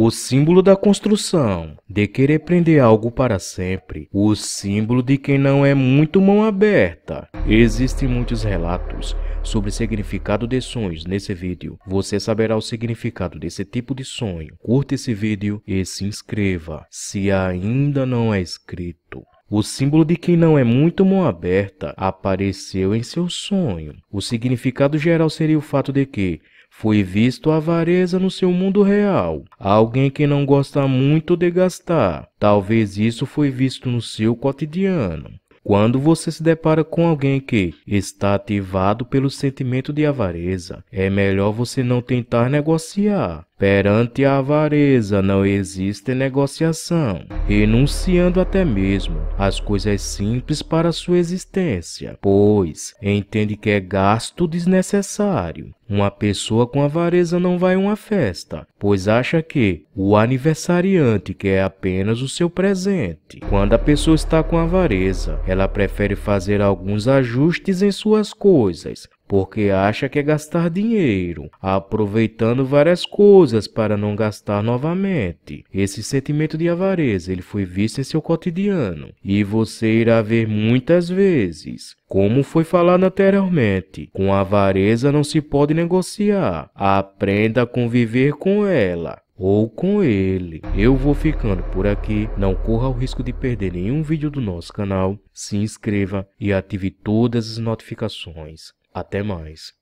O símbolo da construção, de querer prender algo para sempre, o símbolo de quem não é muito mão aberta. Existem muitos relatos sobre significado de sonhos nesse vídeo. Você saberá o significado desse tipo de sonho. Curta esse vídeo e se inscreva se ainda não é inscrito. O símbolo de quem não é muito mão aberta apareceu em seu sonho. O significado geral seria o fato de que foi visto avareza no seu mundo real, alguém que não gosta muito de gastar. Talvez isso foi visto no seu cotidiano. Quando você se depara com alguém que está ativado pelo sentimento de avareza, é melhor você não tentar negociar. Perante a avareza não existe negociação, renunciando até mesmo às coisas simples para sua existência, pois entende que é gasto desnecessário. Uma pessoa com avareza não vai a uma festa, pois acha que o aniversariante quer é apenas o seu presente. Quando a pessoa está com avareza, ela prefere fazer alguns ajustes em suas coisas porque acha que é gastar dinheiro, aproveitando várias coisas para não gastar novamente. Esse sentimento de avareza ele foi visto em seu cotidiano e você irá ver muitas vezes. Como foi falado anteriormente, com avareza não se pode negociar. Aprenda a conviver com ela ou com ele. Eu vou ficando por aqui. Não corra o risco de perder nenhum vídeo do nosso canal. Se inscreva e ative todas as notificações. Até mais.